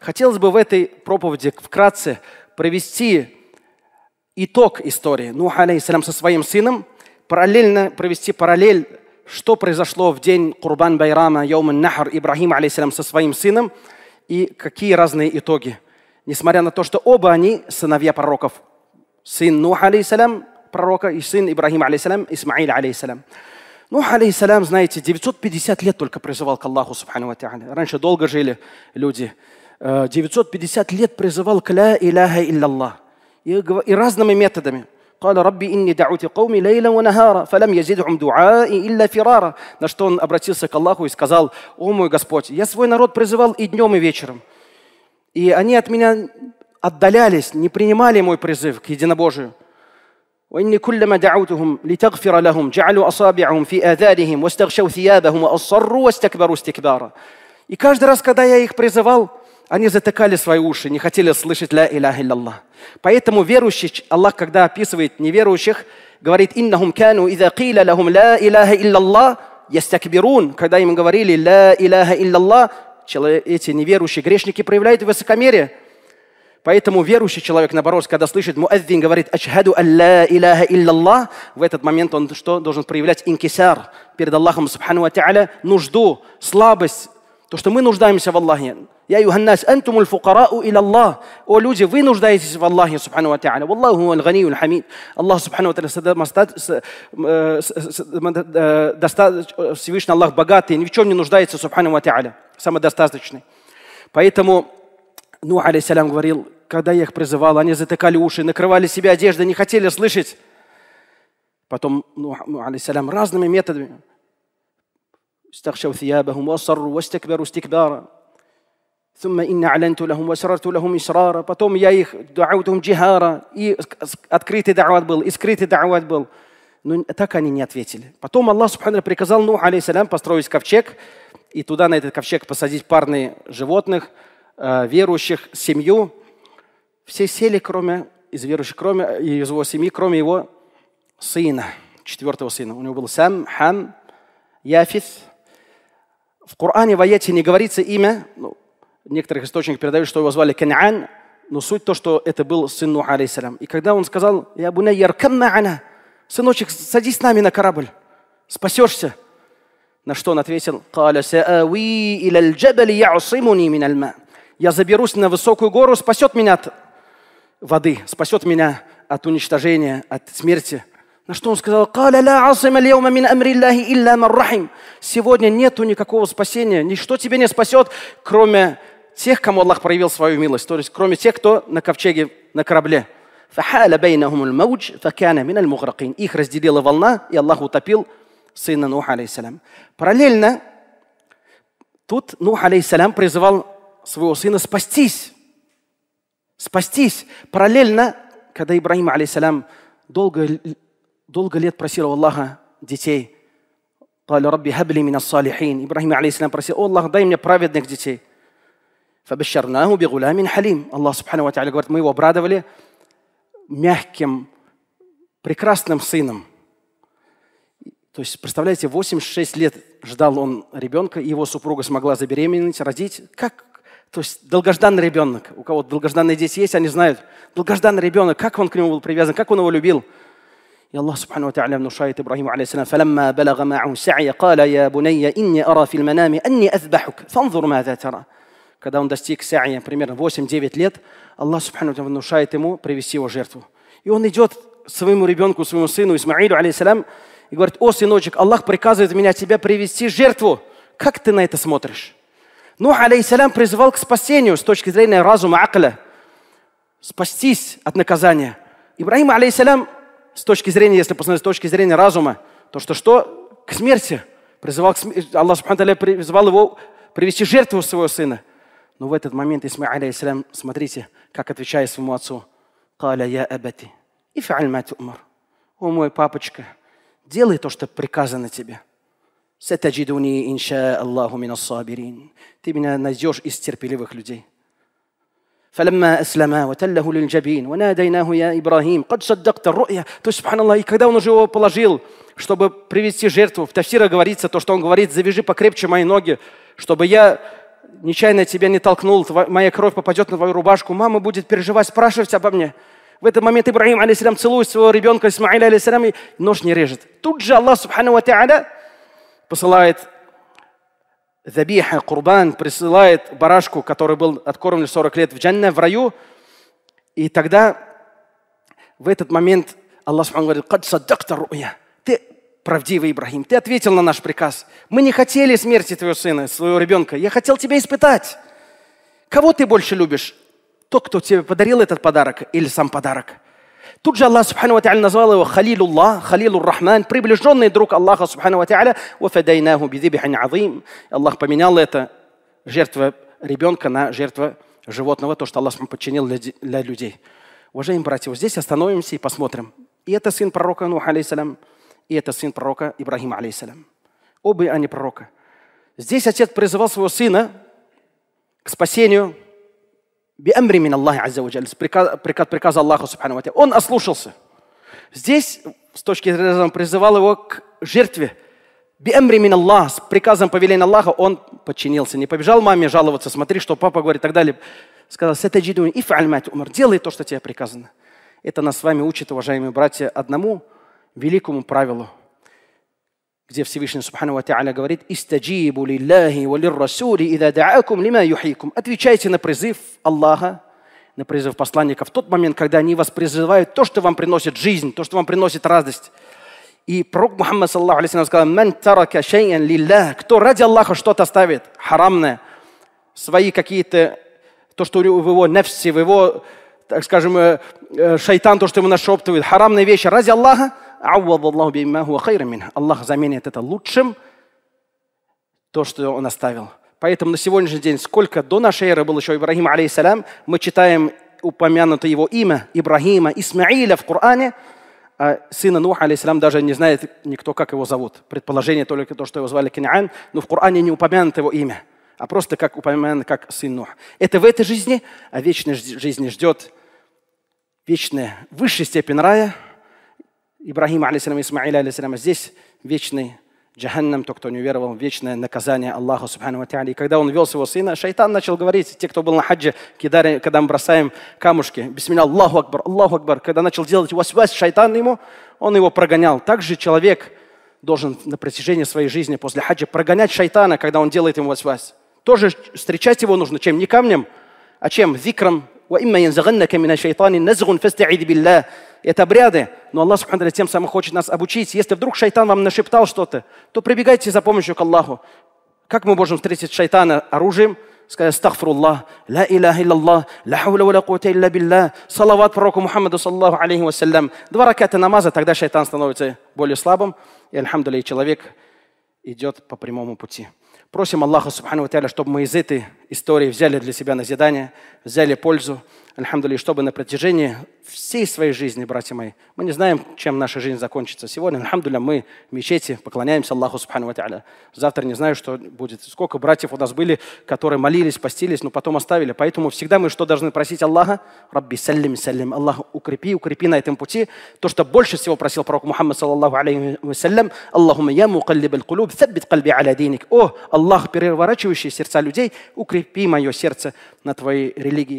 Хотелось бы в этой проповеди вкратце провести итог истории Нуха алейхиссалям со своим сыном, параллельно провести параллель, что произошло в день Курбан Байрама яумен Нахар Ибрахим алейхиссалям со своим сыном и какие разные итоги. Несмотря на то, что оба они сыновья пророков. Сын Нуха алейхиссалям пророка и сын Ибрахим алейхиссалям, Исмаил алейхиссалям. Нух, алейхиссалям, знаете, 950 лет только призывал к Аллаху, субхану ва Раньше долго жили люди. 950 э, лет призывал к «Ля иляха илляллах» и, и разными методами. قال ربي إني دعوت قومي ليلا ونهارا فلم يزدهم دعائي إلا فرارا на что он обратился к Аллаху и сказал о мой Господь я свой народ призывал и днем и вечером и они от меня отдалялись не принимали мой призыв к единобожию وإني كلما دعوتهم لتغفر لهم جعلوا أصابعهم في آذانهم واستغشوا ثيابهم وأصروا واستكبروا استكبارا И каждый раз, когда я их призывал, они затыкали свои уши, не хотели слышать «Ля илях илля Поэтому верующий, Аллах, когда описывает неверующих, говорит «Иннахум кяну иза киля лахум ля иляха илля ястакбирун». Когда им говорили «Ля иляха илля эти неверующие грешники проявляют высокомерие. Поэтому верующий человек, наоборот, когда слышит муэддин, говорит «Ачхаду алла иляха Аллах», в этот момент он что должен проявлять? Инкисар перед Аллахом, субхану ва нужду, слабость, то, что мы нуждаемся в Аллахе. Я юханнас, антумуль фукарау иля Аллах. О люди, вы нуждаетесь в Аллахе, субхану ва та'аля. Валлаху аль ганиюль хамид. Аллах, субхану ва та'аля, Всевышний Аллах богатый, ни в чем не нуждается, субхану ва та'аля. Самодостаточный. Поэтому Нух, алейсалям, говорил, когда я их призывал, они затыкали уши, накрывали себя одеждой, не хотели слышать. Потом, ну, алейсалям, разными методами. استغشوا ثيابهم وأصروا واستكبروا استكبارا ثم إن أعلنت لهم وسررت لهم إسرارا потом я их دعوتهم جهارا и открытый دعوات был и скрытый دعوات был но ну, так они не ответили потом Аллах субхану приказал Нух алейсалям построить ковчег и туда на этот ковчег посадить парные животных э, верующих семью все сели кроме из верующих кроме из его семьи кроме его сына четвертого сына у него был Сам Хам Яфис в Коране, в аяте не говорится имя, ну, в некоторых источниках передают, что его звали Канаан, но суть то, что это был сын Нуха, алейсалям. И когда он сказал, «Я буна яркам «Сыночек, садись с нами на корабль, спасешься». На что он ответил, «Каля саави иля джабали яусимуни мин альма». «Я заберусь на высокую гору, спасет меня от воды, спасет меня от уничтожения, от смерти». На что он сказал, Сегодня нету никакого спасения, ничто тебе не спасет, кроме тех, кому Аллах проявил свою милость, то есть кроме тех, кто на ковчеге, на корабле. Их разделила волна, и Аллах утопил сына Нуха, алейсалям. Параллельно тут Нух, алейсалям, призывал своего сына спастись. Спастись. Параллельно, когда Ибраим, алейсалям, долго долго лет просил у Аллаха детей. Рабби хабли мина салихин. Ибрахим алейхиссалям просил, о Аллах, дай мне праведных детей. Фабашарнаху бигуламин халим. Аллах субхану ва говорит, мы его обрадовали мягким, прекрасным сыном. То есть, представляете, 86 лет ждал он ребенка, и его супруга смогла забеременеть, родить. Как? То есть долгожданный ребенок. У кого долгожданные дети есть, они знают. Долгожданный ребенок, как он к нему был привязан, как он его любил – يا الله سبحانه وتعالى من شاية إبراهيم عليه السلام فلما بلغ معه السعي قال يا بني إني أرى في المنام أني أذبحك فانظر ماذا ترى Когда он достиг сяя примерно 8-9 лет, Аллах Субхану внушает ему привести его жертву. И он идет своему ребенку, своему сыну Исмаилю, алейсалям, и говорит, о, сыночек, Аллах приказывает меня тебя привести жертву. Как ты на это смотришь? Ну, алейсалям призывал к спасению с точки зрения разума, акля. Спастись от наказания. Ибрахим алейсалям, с точки зрения, если посмотреть с точки зрения разума, то что что? К смерти. Призывал к смерти. Аллах Субхану призвал его привести жертву своего сына. Но в этот момент Исмаил, алейхиссалям, смотрите, как отвечает своему отцу. «Каля я абати, и фаальмати умар». «О мой папочка, делай то, что приказано тебе». «Сатаджидуни инша Аллаху минас сабирин». Ты меня найдешь из терпеливых людей. فلما أسلما وتله للجبين وناديناه يا إبراهيم قد صدقت الرؤيا то есть, سبحان الله, и когда он уже его положил, чтобы привести жертву, в Тафсира говорится то, что он говорит, завяжи покрепче мои ноги, чтобы я нечаянно тебя не толкнул, моя кровь попадет на твою рубашку, мама будет переживать, спрашивать обо мне. В этот момент Ибраим, алейсалям, целует своего ребенка Исмаиля, алейсалям, и нож не режет. Тут же Аллах, субхану ва посылает Забиха, Курбан присылает барашку, который был откормлен 40 лет в джанне, в раю. И тогда в этот момент Аллах говорит, «Кад саддакта ру'я». Ты правдивый Ибрахим, ты ответил на наш приказ. Мы не хотели смерти твоего сына, своего ребенка. Я хотел тебя испытать. Кого ты больше любишь? Тот, кто тебе подарил этот подарок или сам подарок – Тут же Аллах Субхану Ва назвал его Халилуллах, Халилур Рахман, приближенный друг Аллаха Субхану Ва Тааля, «Вафадайнаху бидибихань азим». Аллах поменял это жертва ребенка на жертва животного, то, что Аллах подчинил для, людей. Уважаемые братья, вот здесь остановимся и посмотрим. И это сын пророка Нуха, алейсалям, и это сын пророка Ибрахима алейсалям. Оба они пророка. Здесь отец призывал своего сына к спасению – биамри мин Аллахи приказ приказ Аллаха субхану Он ослушался. Здесь, с точки зрения, он призывал его к жертве. Биамри Аллах, с приказом повеления Аллаха он подчинился. Не побежал маме жаловаться, смотри, что папа говорит и так далее. Сказал, сатаджидун и фальмать умар, делай то, что тебе приказано. Это нас с вами учит, уважаемые братья, одному великому правилу – где Всевышний Субхану Ва говорит «Истаджибу лиллахи валир расули ида даакум лима юхикум». Отвечайте на призыв Аллаха, на призыв посланника в тот момент, когда они вас призывают то, что вам приносит жизнь, то, что вам приносит радость. И пророк Мухаммад саллаху алейхи сказал «Ман тарака шейян лиллах». Кто ради Аллаха что-то оставит, харамное, свои какие-то, то, что в его нефсе, в его, так скажем, э, э, шайтан, то, что ему нашептывает, харамные вещи ради Аллаха – Аллаху минха. Аллах заменит это лучшим, то, что он оставил. Поэтому на сегодняшний день, сколько до нашей эры был еще Ибрагим, алейсалям, мы читаем упомянутое его имя Ибрагима, Исмаиля в Коране, а сына Нуха, алейсалям, даже не знает никто, как его зовут. Предположение только то, что его звали Кинян, но в Коране не упомянуто его имя, а просто как упомянуто как сын Нуха. Это в этой жизни, а вечной жизни ждет вечная высшая степень рая – Ибрахима, алейсалям, Исмаиля, алейсалям. Здесь вечный джаханнам, то, кто не веровал, вечное наказание Аллаха, субхану И когда он вел своего сына, шайтан начал говорить, те, кто был на хаджи, кидари, когда мы бросаем камушки, бисмилля, Аллаху Акбар, Аллаху Акбар, когда начал делать вас вас шайтан ему, он его прогонял. Также человек должен на протяжении своей жизни после хаджа прогонять шайтана, когда он делает ему вас вас. Тоже встречать его нужно чем? Не камнем, а чем? Викром, وإما ينزغنك من الشيطان نزغ فاستعذ بالله. Это обряды, но Аллах Субхану тем самым хочет нас обучить. Если вдруг шайтан вам нашептал что-то, то прибегайте за помощью к Аллаху. Как мы можем встретить шайтана оружием? сказать Аллах. «Ла илля илляллах», «Ла хауля ва ла кута илля биллах», салават пророку Мухаммаду саллаху алейхи вассалям. Два ракета намаза, тогда шайтан становится более слабым, и, альхамдулилля, человек идет по прямому пути. Просим Аллаха, Субхану Тяля, чтобы мы из этой истории взяли для себя назидание, взяли пользу, Альхамдули, чтобы на протяжении всей своей жизни, братья мои, мы не знаем, чем наша жизнь закончится. Сегодня, Альхамдуля, мы в мечети поклоняемся Аллаху Субхану Ва Та'аля. Завтра не знаю, что будет. Сколько братьев у нас были, которые молились, постились, но потом оставили. Поэтому всегда мы что должны просить Аллаха? Рабби саллим саллим. Аллах, укрепи, укрепи на этом пути. То, что больше всего просил пророк Мухаммад, саллаху алейхи вассалям, Аллахума яму мукаллиб аль-кулуб, саббит кальби аля диник. О, Аллах, переворачивающий сердца людей, укрепи мое сердце на твоей религии.